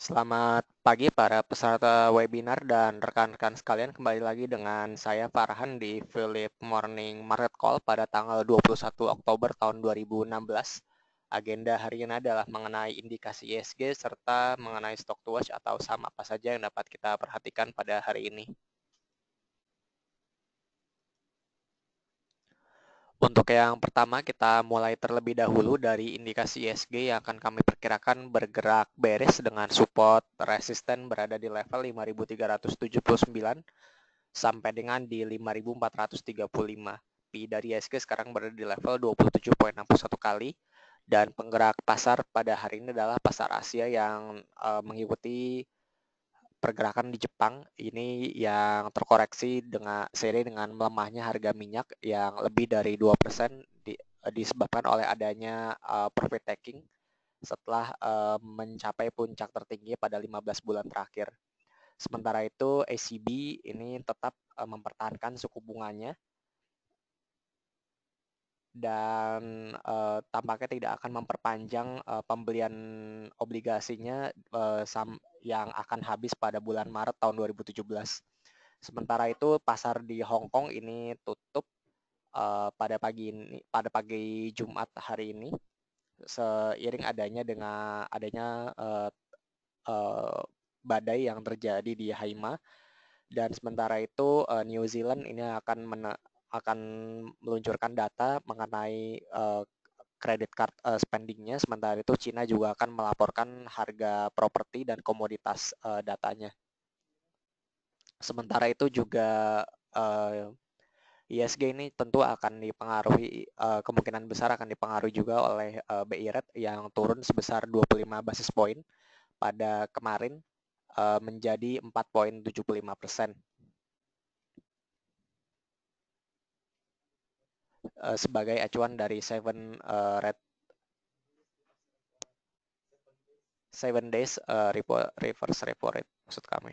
Selamat pagi para peserta webinar dan rekan-rekan sekalian kembali lagi dengan saya Farhan di Philip Morning Market Call pada tanggal 21 Oktober tahun 2016. Agenda hari ini adalah mengenai indikasi ISG e serta mengenai stock to watch atau saham apa saja yang dapat kita perhatikan pada hari ini. Untuk yang pertama, kita mulai terlebih dahulu dari indikasi ISG e yang akan kami perkirakan bergerak beres dengan support resisten berada di level 5379 sampai dengan di 5435. PI dari ISG e sekarang berada di level 27.61 kali dan penggerak pasar pada hari ini adalah pasar Asia yang eh, mengikuti pergerakan di Jepang ini yang terkoreksi dengan seri dengan melemahnya harga minyak yang lebih dari 2% di, eh, disebabkan oleh adanya uh, profit taking setelah uh, mencapai puncak tertinggi pada 15 bulan terakhir. Sementara itu, ECB ini tetap uh, mempertahankan suku bunganya dan uh, tampaknya tidak akan memperpanjang uh, pembelian obligasinya uh, yang akan habis pada bulan Maret tahun 2017. Sementara itu pasar di Hong Kong ini tutup uh, pada pagi ini pada pagi Jumat hari ini seiring adanya dengan adanya uh, uh, badai yang terjadi di Haima dan sementara itu uh, New Zealand ini akan akan meluncurkan data mengenai uh, card uh, spendingnya sementara itu Cina juga akan melaporkan harga properti dan komoditas uh, datanya sementara itu juga uh, ISG ini tentu akan dipengaruhi uh, kemungkinan besar akan dipengaruhi juga oleh uh, BI rate yang turun sebesar 25 basis point pada kemarin uh, menjadi 4.75 persen Eh, sebagai acuan dari Seven uh, Red Seven Days uh, repo, Reverse Repo Rate maksud kami.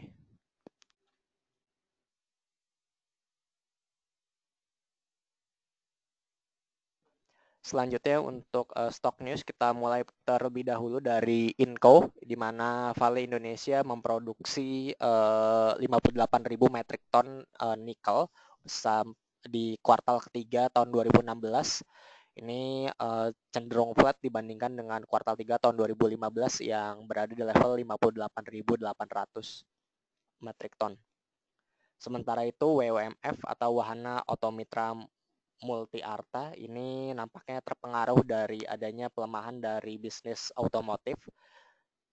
Selanjutnya untuk uh, stock news kita mulai terlebih dahulu dari Inco di mana Vale Indonesia memproduksi uh, 58.000 metric ton uh, nikel sampai di kuartal ketiga tahun 2016 ini uh, cenderung flat dibandingkan dengan kuartal 3 tahun 2015 yang berada di level 58.800 metrik ton. Sementara itu WOMF atau Wahana Otomitra multiarta ini nampaknya terpengaruh dari adanya pelemahan dari bisnis otomotif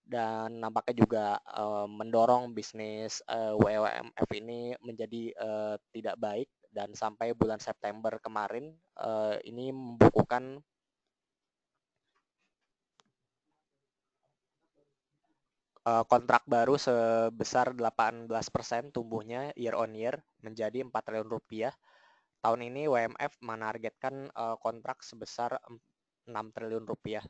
dan nampaknya juga uh, mendorong bisnis uh, eh, WOMF ini menjadi uh, tidak baik dan sampai bulan September kemarin uh, ini membukukan uh, kontrak baru sebesar 18% tumbuhnya year on year menjadi 4 triliun rupiah. Tahun ini WMF menargetkan uh, kontrak sebesar 6 triliun rupiah.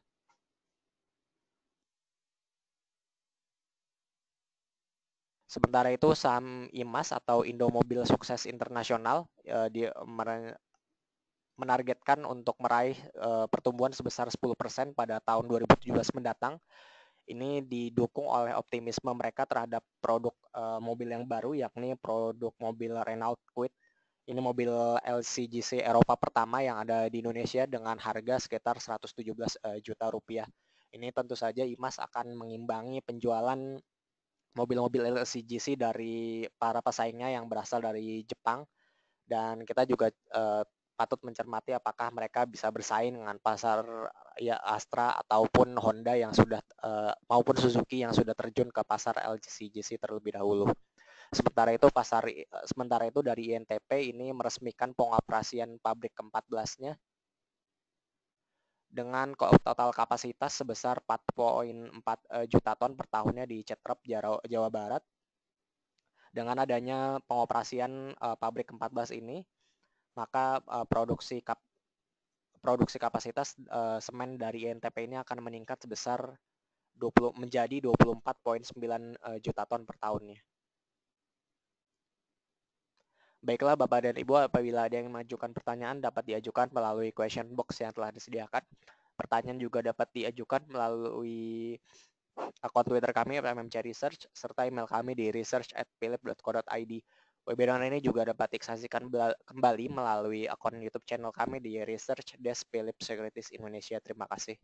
Sementara itu saham IMAS atau Indomobil Sukses Internasional uh, di, menargetkan untuk meraih eh, pertumbuhan sebesar 10% pada tahun 2017 mendatang. Ini didukung oleh optimisme mereka terhadap produk eh, mobil yang baru yakni produk mobil Renault Kwid. Ini mobil LCGC Eropa pertama yang ada di Indonesia dengan harga sekitar 117 eh, juta rupiah. Ini tentu saja IMAS akan mengimbangi penjualan mobil-mobil LCGC dari para pesaingnya yang berasal dari Jepang dan kita juga uh, patut mencermati apakah mereka bisa bersaing dengan pasar ya Astra ataupun Honda yang sudah uh, maupun Suzuki yang sudah terjun ke pasar LCGC terlebih dahulu. Sementara itu pasar eh, sementara itu dari INTP ini meresmikan pengoperasian pabrik ke-14-nya dengan total kapasitas sebesar 4.4 eh, juta ton per tahunnya di Cetrep, Jawa Barat. Dengan adanya pengoperasian uh, pabrik 14 ini, maka uh, produksi kap produksi kapasitas uh, semen dari INTP ini akan meningkat sebesar 20 menjadi 24.9 uh, juta ton per tahunnya. Baiklah Bapak dan Ibu, apabila ada yang mengajukan pertanyaan dapat diajukan melalui question box yang telah disediakan. Pertanyaan juga dapat diajukan melalui akun Twitter kami MMC Research serta email kami di research@philip.co.id. Webinar ini juga dapat disaksikan kembali melalui akun YouTube channel kami di Research Desk Philip Securities Indonesia. Terima kasih.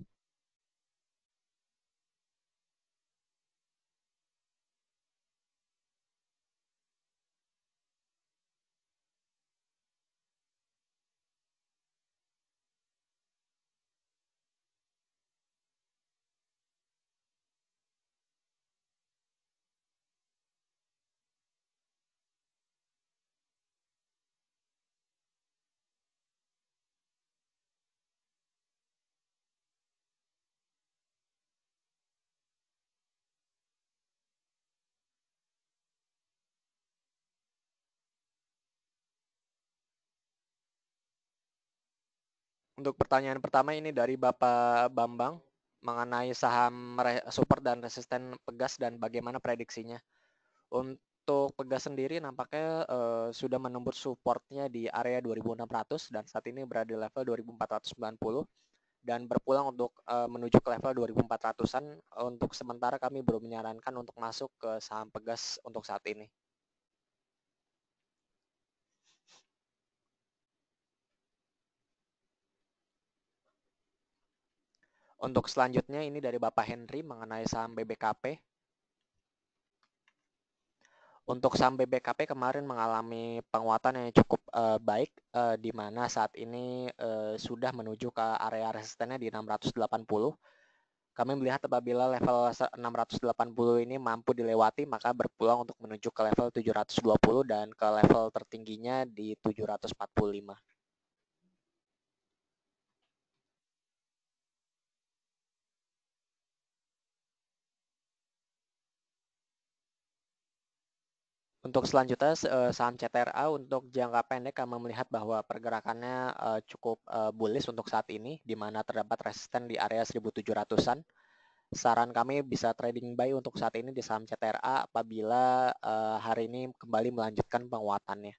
Untuk pertanyaan pertama ini dari Bapak Bambang mengenai saham support dan resisten Pegas dan bagaimana prediksinya. Untuk Pegas sendiri nampaknya uh, sudah menembus supportnya di area 2600 dan saat ini berada di level 2490 dan berpulang untuk uh, menuju ke level 2400-an. Untuk sementara kami belum menyarankan untuk masuk ke saham Pegas untuk saat ini. Untuk selanjutnya ini dari Bapak Henry mengenai saham BBKP. Untuk saham BBKP kemarin mengalami penguatan yang cukup uh, baik uh, di mana saat ini uh, sudah menuju ke area resistennya di 680. Kami melihat apabila level 680 ini mampu dilewati maka berpeluang untuk menuju ke level 720 dan ke level tertingginya di 745. Untuk selanjutnya eh, saham CTRA untuk jangka pendek kami melihat bahwa pergerakannya eh, cukup eh, bullish untuk saat ini di mana terdapat resisten di area 1700-an. Saran kami bisa trading buy untuk saat ini di saham CTRA apabila hari ini kembali melanjutkan penguatannya.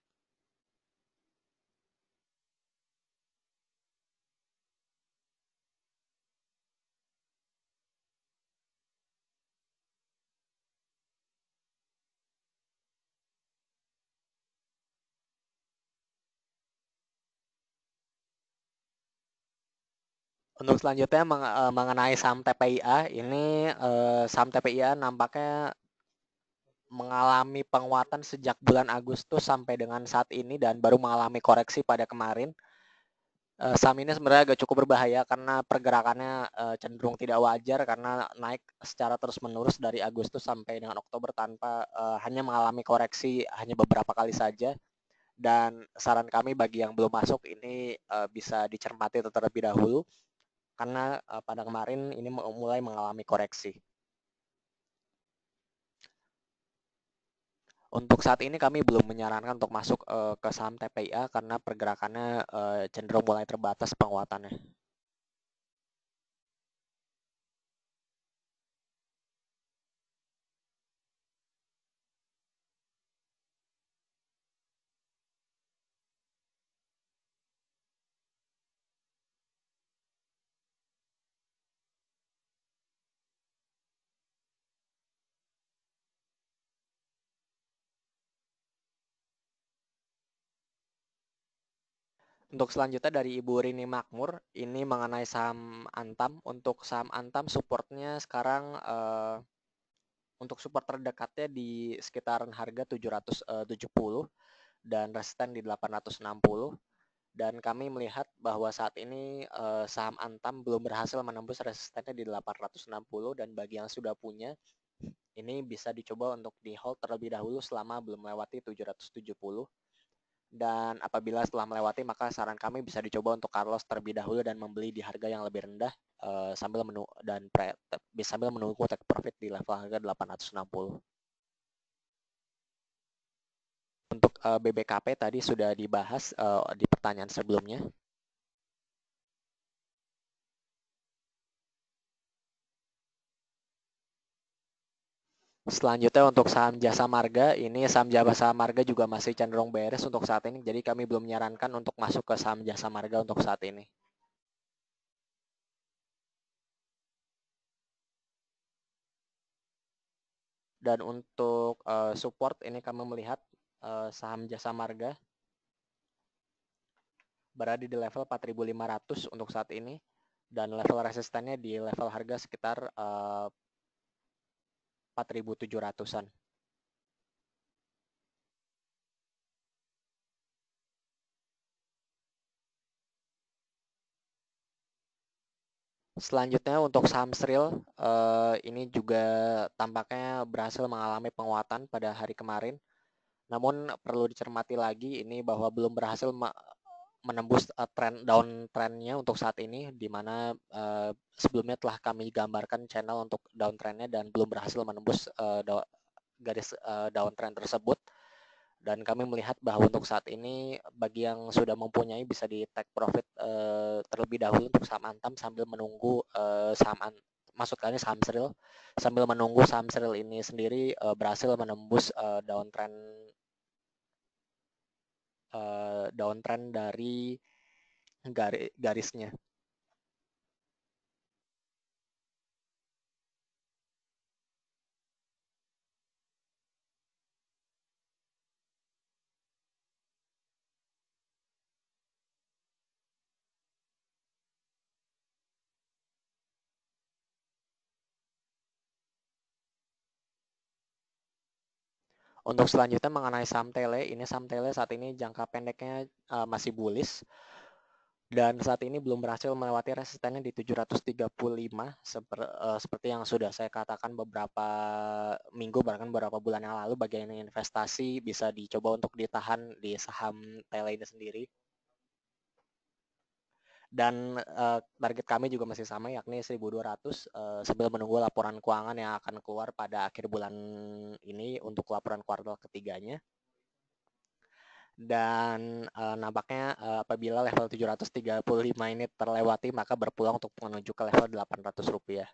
Untuk selanjutnya meng, eh, mengenai saham TPIA, ini uh, saham TPIA nampaknya mengalami penguatan sejak bulan Agustus sampai dengan saat ini dan baru mengalami koreksi pada kemarin. Uh, saham ini sebenarnya agak cukup berbahaya karena pergerakannya uh, cenderung tidak wajar karena naik secara terus-menerus dari Agustus sampai dengan Oktober tanpa uh, hanya mengalami koreksi hanya beberapa kali saja. Dan saran kami bagi yang belum masuk ini uh, bisa dicermati terlebih dahulu karena eh, pada kemarin ini mulai mengalami koreksi. Untuk saat ini kami belum menyarankan untuk masuk eh, ke saham TPIA karena pergerakannya eh, cenderung mulai terbatas penguatannya. Untuk selanjutnya dari Ibu Rini Makmur, ini mengenai saham Antam. Untuk saham Antam supportnya sekarang uh, untuk support terdekatnya di sekitaran harga 770 eh, dan resisten di 860. Dan kami melihat bahwa saat ini uh, saham Antam belum berhasil menembus resistennya di 860 dan bagi yang sudah punya ini bisa dicoba untuk di hold terlebih dahulu selama belum melewati 770 dan apabila setelah melewati maka saran kami bisa dicoba untuk Carlos terlebih dahulu dan membeli di harga yang lebih rendah uh, sambil menu dan pre, sambil menunggu take profit di level harga 860. Untuk uh, eh, BBKP tadi sudah dibahas uh, di pertanyaan sebelumnya. Selanjutnya untuk saham jasa marga, ini saham jasa marga juga masih cenderung beres untuk saat ini, jadi kami belum menyarankan untuk masuk ke saham jasa marga untuk saat ini. Dan untuk uh, support ini kami melihat uh, saham jasa marga berada di level 4.500 untuk saat ini dan level resistennya di level harga sekitar uh, 4.700-an. Selanjutnya untuk saham Sril, eh, ini juga tampaknya berhasil mengalami penguatan pada hari kemarin. Namun perlu dicermati lagi ini bahwa belum berhasil menembus uh, trend down trendnya untuk saat ini di mana uh, sebelumnya telah kami gambarkan channel untuk downtrendnya dan belum berhasil menembus uh, eh, da garis uh, downtrend tersebut dan kami melihat bahwa untuk saat ini bagi yang sudah mempunyai bisa di take profit uh, terlebih dahulu untuk saham antam sambil menunggu uh, saham an saham seril sambil menunggu saham seril ini sendiri uh, berhasil menembus uh, downtrend uh, downtrend dari garis garisnya Untuk selanjutnya mengenai saham tele, ini saham tele saat ini jangka pendeknya uh, masih bullish dan saat ini belum berhasil melewati resistennya di 735 seper, uh, seperti yang sudah saya katakan beberapa minggu bahkan beberapa bulan yang lalu bagian investasi bisa dicoba untuk ditahan di saham tele ini sendiri dan uh, target kami juga masih sama yakni 1200 uh, eh, sambil menunggu laporan keuangan yang akan keluar pada akhir bulan ini untuk laporan kuartal ketiganya dan uh, nampaknya uh, apabila level 735 ini terlewati maka berpeluang untuk menuju ke level 800 rupiah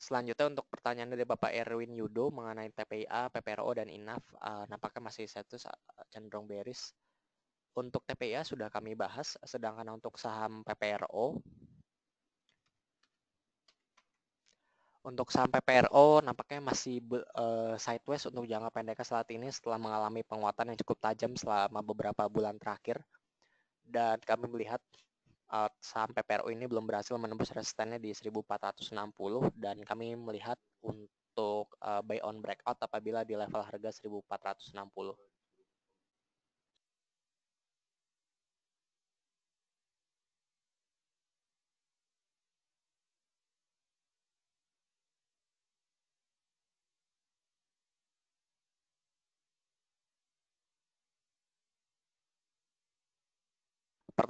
Selanjutnya untuk pertanyaan dari Bapak Erwin Yudo mengenai TPIA, PPRO, dan INAF, uh, eh, nampaknya masih satu eh, cenderung beris. Untuk TPIA sudah kami bahas, sedangkan untuk saham PPRO, untuk saham PPRO nampaknya masih uh, sideways untuk jangka pendeknya saat ini setelah mengalami penguatan yang cukup tajam selama beberapa bulan terakhir. Dan kami melihat uh, sampai PRU ini belum berhasil menembus resistennya di 1460 dan kami melihat untuk uh, buy on breakout apabila di level harga 1460.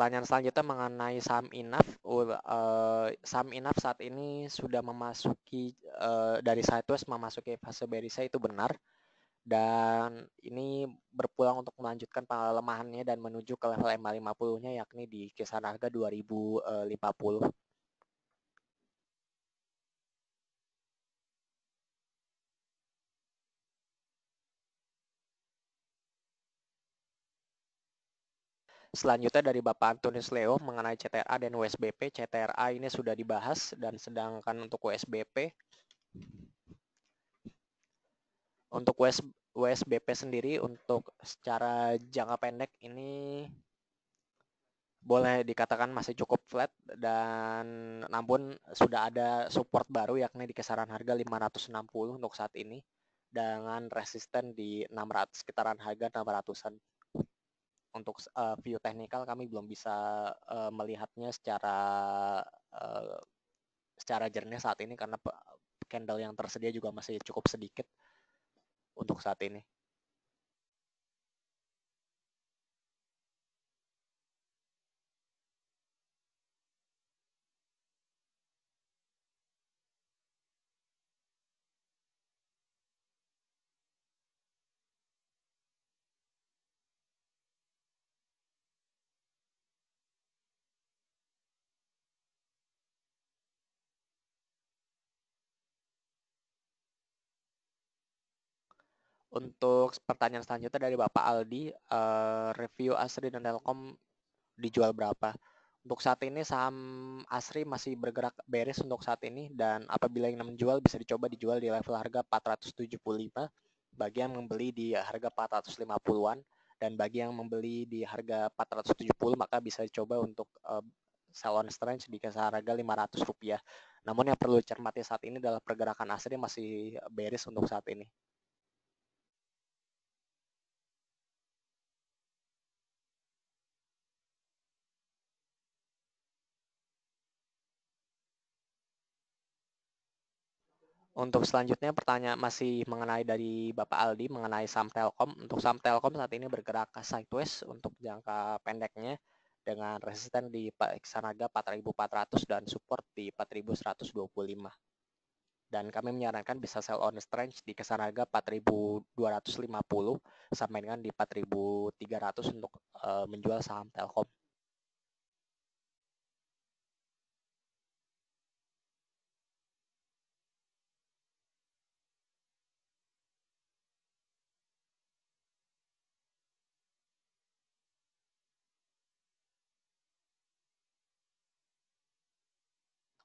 pertanyaan selanjutnya mengenai saham Inaf. Uh, saham Inaf saat ini sudah memasuki uh, dari sideways memasuki fase bearish itu benar dan ini berpulang untuk melanjutkan pelemahannya dan menuju ke level MA 50-nya yakni di kisaran harga 2050. Selanjutnya dari Bapak Antonius Leo mengenai CTRA dan USBP. CTRA ini sudah dibahas dan sedangkan untuk USBP untuk US, USBP sendiri untuk secara jangka pendek ini boleh dikatakan masih cukup flat dan namun sudah ada support baru yakni di kisaran harga 560 untuk saat ini dengan resisten di 600 sekitaran harga 600-an untuk uh, view teknikal kami belum bisa uh, melihatnya secara uh, secara jernih saat ini karena candle yang tersedia juga masih cukup sedikit untuk saat ini. Untuk pertanyaan selanjutnya dari Bapak Aldi, uh, review Asri dan Telkom dijual berapa? Untuk saat ini saham Asri masih bergerak beres untuk saat ini dan apabila ingin menjual bisa dicoba dijual di level harga 475 bagi yang membeli di harga 450-an dan bagi yang membeli di harga 470 maka bisa dicoba untuk uh, sell on strength di kisaran harga 500 rupiah. Namun yang perlu dicermati saat ini adalah pergerakan Asri masih beres untuk saat ini. Untuk selanjutnya pertanyaan masih mengenai dari Bapak Aldi mengenai saham Telkom. Untuk saham Telkom saat ini bergerak ke sideways untuk jangka pendeknya dengan resisten di Xanaga 4.400 dan support di 4.125. Dan kami menyarankan bisa sell on strength di Xanaga 4.250 sampai dengan di 4.300 untuk eh, menjual saham Telkom.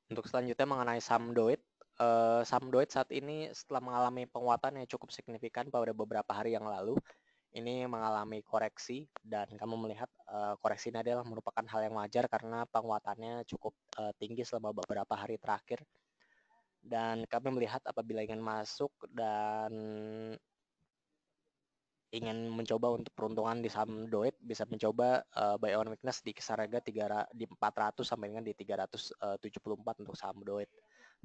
Untuk selanjutnya mengenai Samdoid, uh, Samdoid saat ini setelah mengalami penguatan yang cukup signifikan pada beberapa hari yang lalu, ini mengalami koreksi dan kamu melihat uh, eh, koreksi ini adalah merupakan hal yang wajar karena penguatannya cukup uh, tinggi selama beberapa hari terakhir. Dan kami melihat apabila ingin masuk dan ingin mencoba untuk peruntungan di saham Doit bisa mencoba uh, buy on weakness di kisar harga 3, di 400 sampai dengan di 374 eh, untuk saham Doit.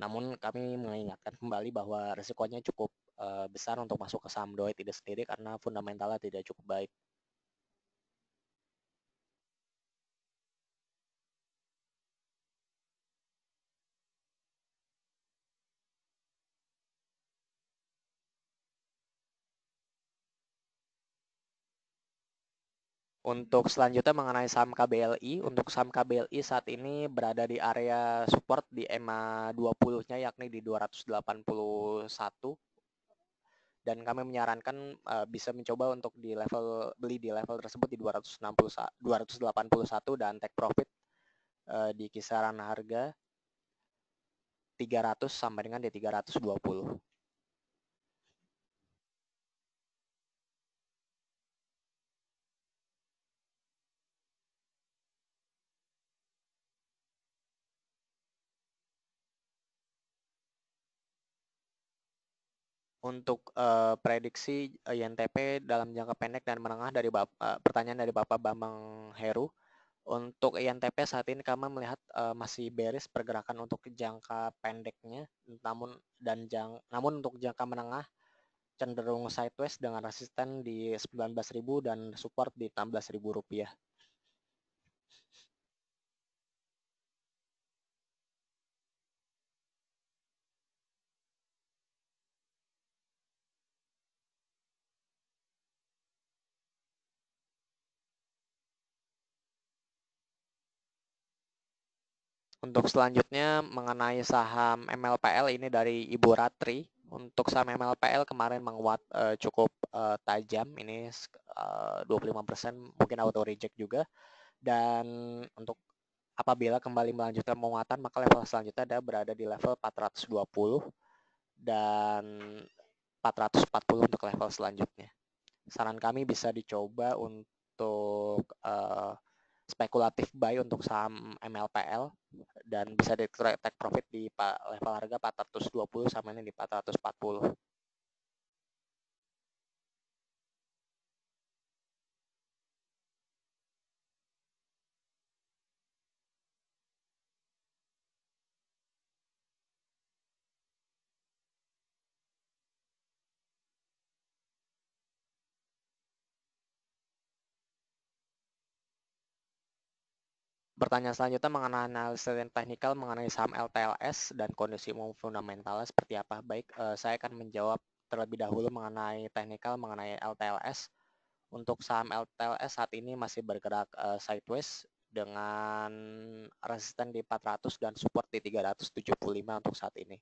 Namun kami mengingatkan kembali bahwa resikonya cukup uh, besar untuk masuk ke saham Doit itu sendiri karena fundamentalnya tidak cukup baik. Untuk selanjutnya mengenai saham KBLI, untuk saham KBLI saat ini berada di area support di EMA 20-nya yakni di 281 dan kami menyarankan uh, bisa mencoba untuk di level beli di level tersebut di 260 281 dan take profit uh, di kisaran harga 300 sampai dengan di 320. untuk uh, prediksi eh, INTP dalam jangka pendek dan menengah dari Bapak, uh, eh, pertanyaan dari Bapak Bambang Heru. Untuk INTP saat ini kami melihat uh, masih beris pergerakan untuk jangka pendeknya, namun dan jang, namun untuk jangka menengah cenderung sideways dengan resisten di 19.000 dan support di 16.000 rupiah. Untuk selanjutnya mengenai saham MLPL ini dari Ibu Ratri. Untuk saham MLPL kemarin menguat uh, cukup uh, tajam, ini eh, uh, 25% mungkin auto reject juga. Dan untuk apabila kembali melanjutkan penguatan maka level selanjutnya ada berada di level 420 dan 440 untuk level selanjutnya. Saran kami bisa dicoba untuk uh, spekulatif buy untuk saham MLPL dan bisa di take profit di level harga 420 sama ini di 440. Pertanyaan selanjutnya mengenai analisis teknikal mengenai saham LTLS dan kondisi umum fundamentalnya seperti apa? Baik, eh, saya akan menjawab terlebih dahulu mengenai teknikal mengenai LTLS. Untuk saham LTLS saat ini masih bergerak eh, sideways dengan resisten di 400 dan support di 375 untuk saat ini.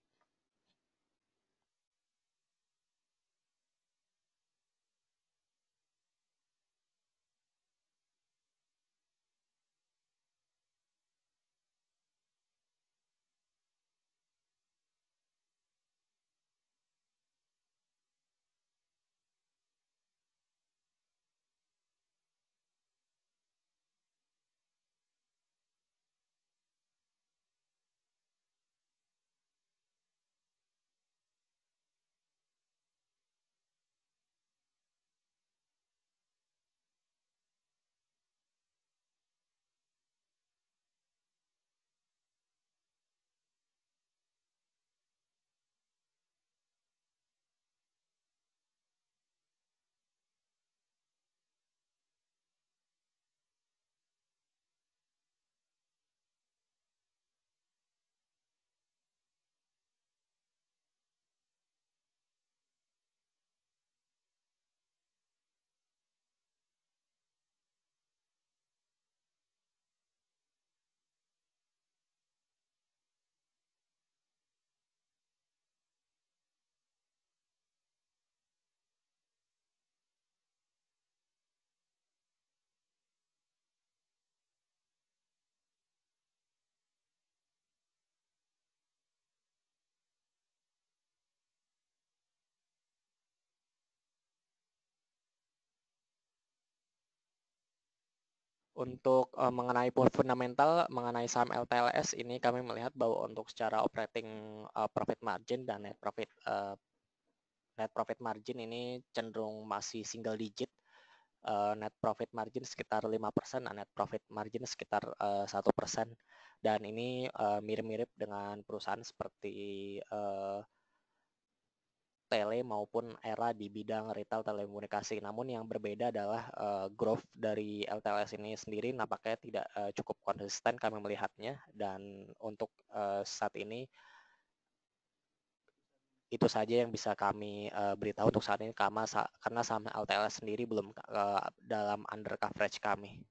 Untuk uh, mengenai fundamental mengenai saham LTLS ini kami melihat bahwa untuk secara operating uh, profit margin dan net profit uh, net profit margin ini cenderung masih single digit. Uh, net profit margin sekitar 5% dan net profit margin sekitar satu uh, persen dan ini mirip-mirip uh, dengan perusahaan seperti uh, tele maupun era di bidang retail telekomunikasi. Namun yang berbeda adalah uh, growth dari LTLS ini sendiri nampaknya tidak uh, cukup konsisten kami melihatnya dan untuk uh, saat ini itu saja yang bisa kami uh, beritahu untuk saat ini karena saham LTLS sendiri belum uh, dalam under coverage kami.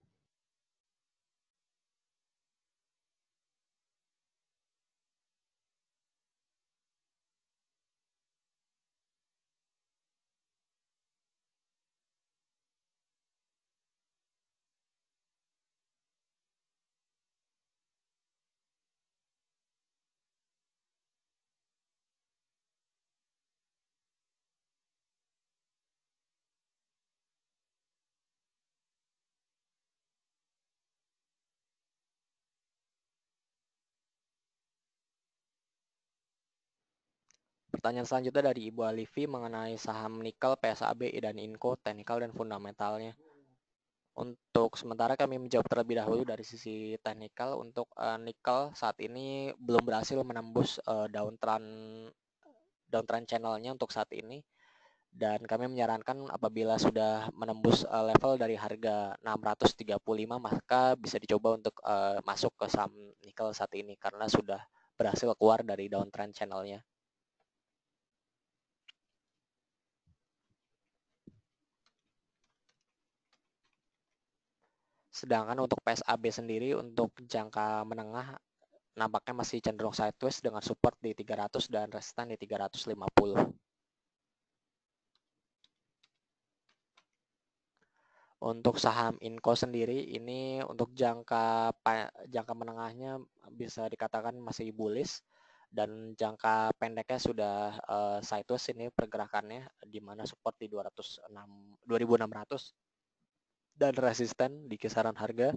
Pertanyaan selanjutnya dari Ibu Alifi mengenai saham nikel, PSAB, dan INCO, teknikal dan fundamentalnya. Untuk sementara kami menjawab terlebih dahulu dari sisi teknikal. Untuk uh, nikel saat ini belum berhasil menembus uh, eh, downtrend downtrend channelnya untuk saat ini. Dan kami menyarankan apabila sudah menembus uh, level dari harga 635 maka bisa dicoba untuk uh, masuk ke saham nikel saat ini karena sudah berhasil keluar dari downtrend channelnya. Sedangkan untuk PSAB sendiri untuk jangka menengah nampaknya masih cenderung sideways dengan support di 300 dan resistance di 350. Untuk saham Inco sendiri ini untuk jangka jangka menengahnya bisa dikatakan masih bullish dan jangka pendeknya sudah uh, sideways ini pergerakannya di mana support di 206 2600 dan resisten di kisaran harga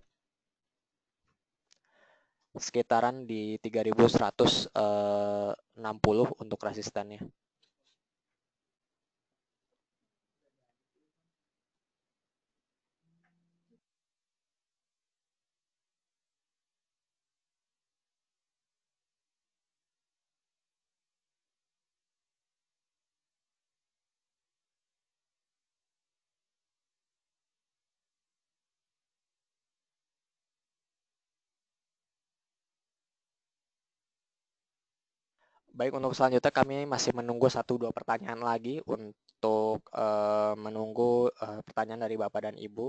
sekitaran di 3160 eh, untuk resistennya. Baik, untuk selanjutnya kami masih menunggu satu dua pertanyaan lagi untuk uh, menunggu uh, pertanyaan dari Bapak dan Ibu.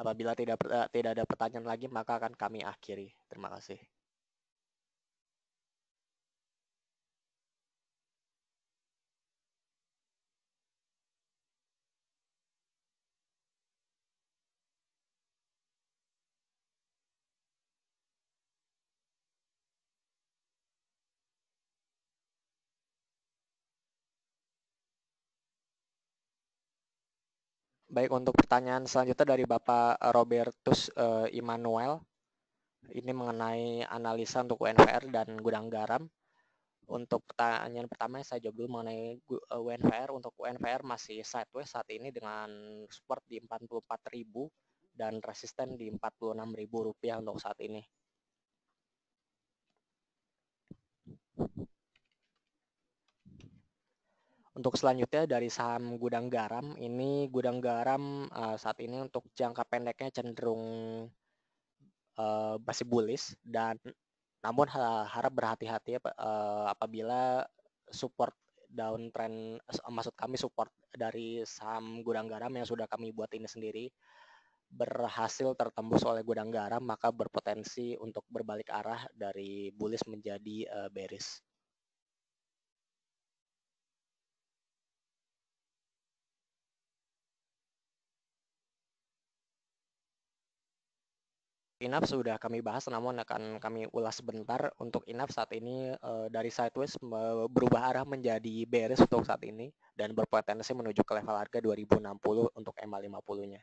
Apabila tidak eh, tidak ada pertanyaan lagi, maka akan kami akhiri. Terima kasih. Baik, untuk pertanyaan selanjutnya dari Bapak Robertus eh, Immanuel. Ini mengenai analisa untuk UNVR dan gudang garam. Untuk pertanyaan pertama saya jawab dulu mengenai UNVR. Eh, untuk UNVR masih sideways saat ini dengan support di 44.000 dan resisten di 46.000 rupiah untuk saat ini. Untuk selanjutnya dari saham gudang garam, ini gudang garam uh, saat ini untuk jangka pendeknya cenderung uh, masih bullish dan namun harap berhati-hati uh, apabila support downtrend maksud kami support dari saham gudang garam yang sudah kami buat ini sendiri berhasil tertembus oleh gudang garam maka berpotensi untuk berbalik arah dari bullish menjadi uh, bearish. Inap sudah kami bahas, namun akan kami ulas sebentar. Untuk Inap saat ini e, dari sideways berubah arah menjadi bearish untuk saat ini dan berpotensi menuju ke level harga 2060 untuk EMA 50-nya.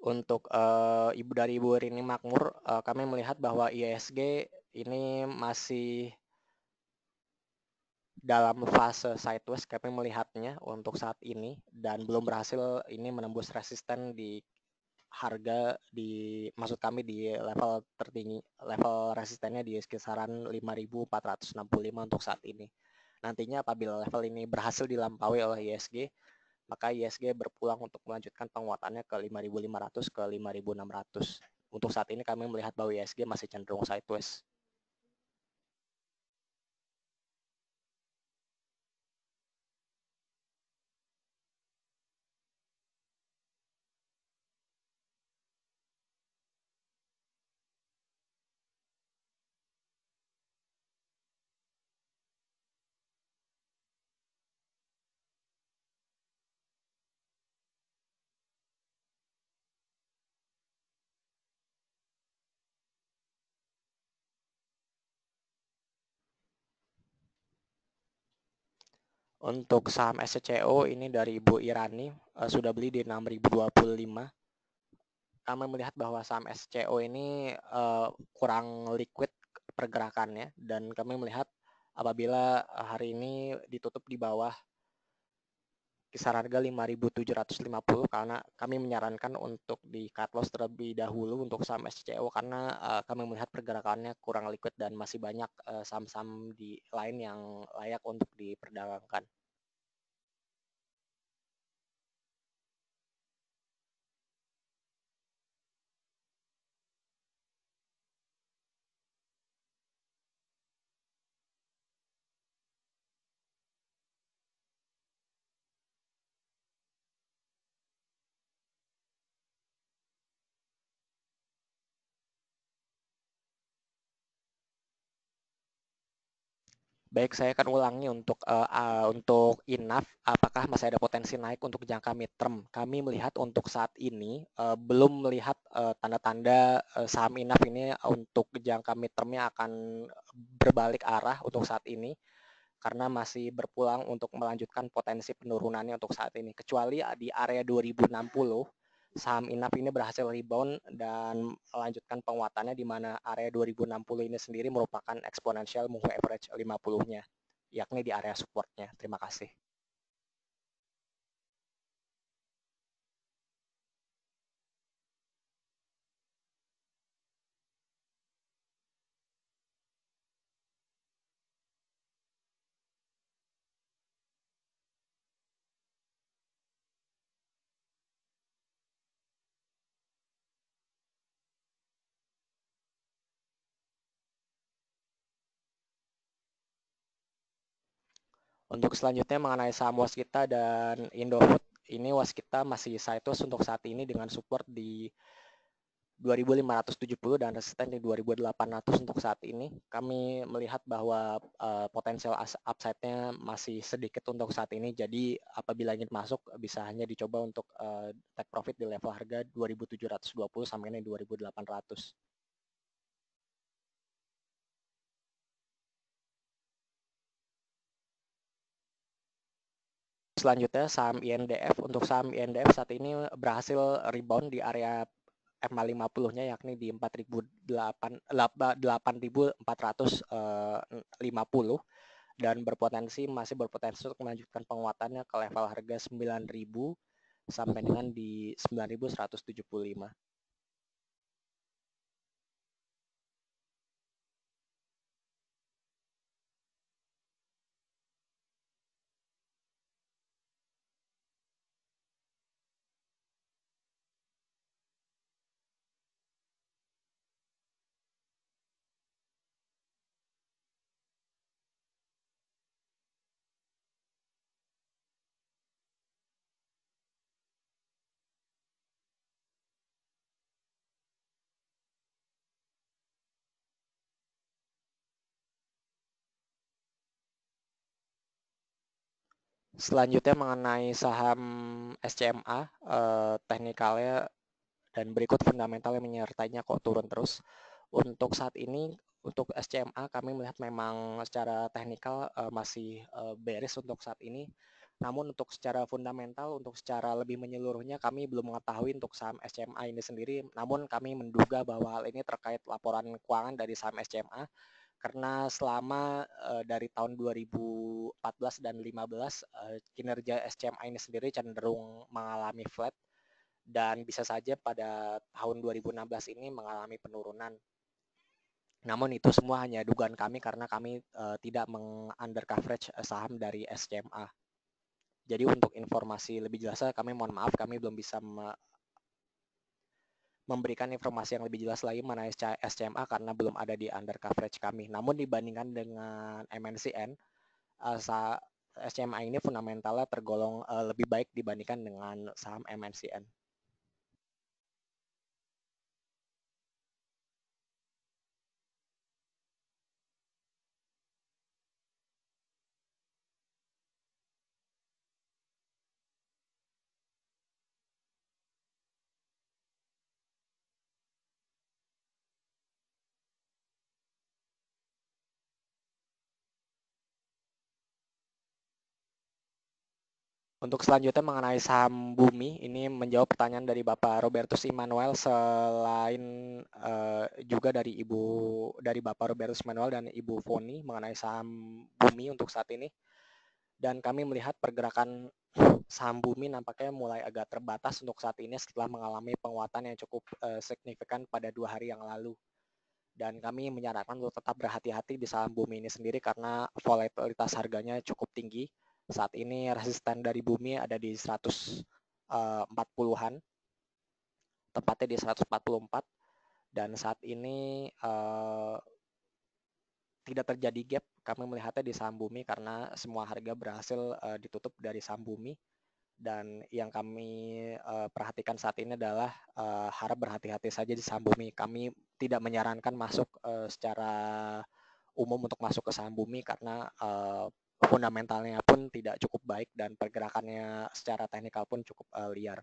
Untuk uh, ibu dari Ibu Rini Makmur, uh, kami melihat bahwa ISG ini masih dalam fase sideways kami melihatnya untuk saat ini dan belum berhasil ini menembus resisten di harga di maksud kami di level tertinggi level resistennya di kisaran 5465 untuk saat ini. Nantinya apabila level ini berhasil dilampaui oleh ISG, maka ISG berpulang untuk melanjutkan penguatannya ke 5500 ke 5600. Untuk saat ini kami melihat bahwa ISG masih cenderung sideways. Untuk saham SCCO ini dari Ibu Irani uh, sudah beli di 6025. Kami melihat bahwa saham SCO ini uh, kurang liquid pergerakannya dan kami melihat apabila eh, hari ini ditutup di bawah kisaran harga 5.750 karena kami menyarankan untuk di cut loss terlebih dahulu untuk saham SCO karena uh, kami melihat pergerakannya kurang liquid dan masih banyak eh, saham-saham uh, di lain yang layak untuk diperdagangkan. baik saya akan ulangi untuk uh, uh, untuk INAF apakah masih ada potensi naik untuk jangka midterm. Kami melihat untuk saat ini uh, belum melihat eh, tanda-tanda uh, uh, saham INAF ini untuk jangka midtermnya akan berbalik arah untuk saat ini karena masih berpulang untuk melanjutkan potensi penurunannya untuk saat ini kecuali di area 2060 saham Inap ini berhasil rebound dan melanjutkan penguatannya di mana area 2060 ini sendiri merupakan eksponensial move average 50-nya, yakni di area supportnya. Terima kasih. Untuk selanjutnya mengenai saham was kita dan Indofood, ini was kita masih sideways untuk saat ini dengan support di 2570 dan resisten di 2800 untuk saat ini. Kami melihat bahwa uh, potensial upside-nya masih sedikit untuk saat ini. Jadi apabila ingin masuk bisa hanya dicoba untuk uh, take profit di level harga 2720 sampai ini 2800. selanjutnya saham INDF. Untuk saham INDF saat ini berhasil rebound di area MA 50-nya yakni di 4.8450 eh, eh, dan berpotensi masih berpotensi untuk melanjutkan penguatannya ke level harga 9.000 sampai dengan di 9.175. Selanjutnya mengenai saham SCMA, uh, eh, teknikalnya dan berikut fundamental yang menyertainya kok turun terus. Untuk saat ini untuk SCMA kami melihat memang secara teknikal uh, masih uh, beres untuk saat ini. Namun untuk secara fundamental, untuk secara lebih menyeluruhnya kami belum mengetahui untuk saham SCMA ini sendiri. Namun kami menduga bahwa hal ini terkait laporan keuangan dari saham SCMA karena selama uh, dari tahun 2014 dan 15 uh, eh, kinerja SCMA ini sendiri cenderung mengalami flat dan bisa saja pada tahun 2016 ini mengalami penurunan. Namun itu semua hanya dugaan kami karena kami uh, tidak meng-under coverage saham dari SCMA. Jadi untuk informasi lebih jelasnya kami mohon maaf kami belum bisa memberikan informasi yang lebih jelas lagi mana SCMA karena belum ada di under coverage kami. Namun dibandingkan dengan MNCN, eh, SCMA ini fundamentalnya tergolong eh, lebih baik dibandingkan dengan saham MNCN. Untuk selanjutnya mengenai saham bumi, ini menjawab pertanyaan dari Bapak Robertus Immanuel selain uh, juga dari Ibu dari Bapak Robertus Immanuel dan Ibu Foni mengenai saham bumi untuk saat ini. Dan kami melihat pergerakan saham bumi nampaknya mulai agak terbatas untuk saat ini setelah mengalami penguatan yang cukup uh, signifikan pada dua hari yang lalu. Dan kami menyarankan untuk tetap berhati-hati di saham bumi ini sendiri karena volatilitas harganya cukup tinggi saat ini resisten dari bumi ada di 140-an, eh, tepatnya di 144. Dan saat ini uh, tidak terjadi gap, kami melihatnya di saham bumi karena semua harga berhasil uh, ditutup dari saham bumi. Dan yang kami uh, perhatikan saat ini adalah uh, harap berhati-hati saja di saham bumi. Kami tidak menyarankan masuk uh, secara umum untuk masuk ke saham bumi karena uh, fundamentalnya pun tidak cukup baik dan pergerakannya secara teknikal pun cukup uh, liar.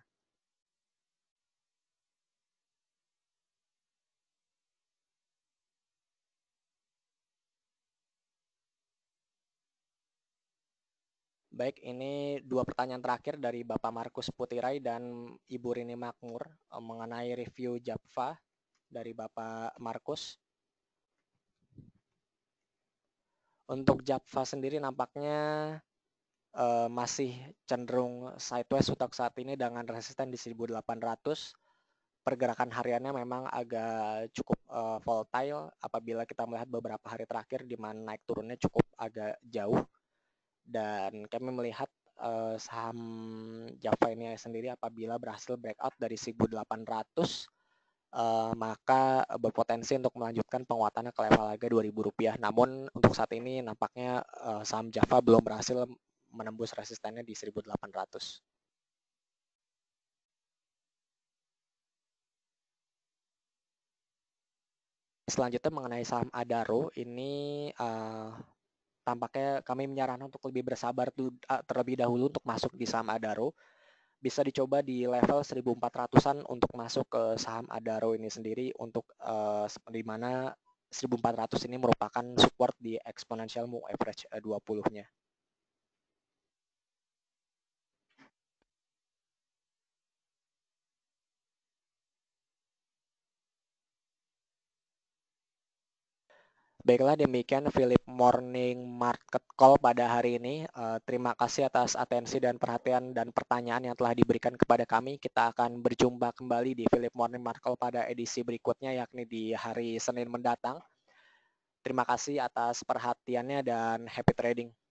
Baik, ini dua pertanyaan terakhir dari Bapak Markus Putirai dan Ibu Rini Makmur eh, mengenai review Japva dari Bapak Markus. Untuk Java sendiri nampaknya uh, masih cenderung sideways untuk saat ini dengan resisten di 1800. Pergerakan hariannya memang agak cukup uh, volatile apabila kita melihat beberapa hari terakhir di mana naik turunnya cukup agak jauh. Dan kami melihat uh, saham Java ini sendiri apabila berhasil breakout dari 1800 uh, maka berpotensi untuk melanjutkan penguatannya ke level harga Rp2.000. Namun untuk saat ini nampaknya uh, saham Java belum berhasil menembus resistennya di 1.800. Selanjutnya mengenai saham Adaro, ini uh, tampaknya kami menyarankan untuk lebih bersabar terlebih dahulu untuk masuk di saham Adaro bisa dicoba di level 1400-an untuk masuk ke saham Adaro ini sendiri untuk uh, di mana 1400 ini merupakan support di exponential move average 20-nya. Eh, Baiklah demikian Philip Morning Market Call pada hari ini. Eh, terima kasih atas atensi dan perhatian dan pertanyaan yang telah diberikan kepada kami. Kita akan berjumpa kembali di Philip Morning Market Call pada edisi berikutnya yakni di hari Senin mendatang. Terima kasih atas perhatiannya dan happy trading.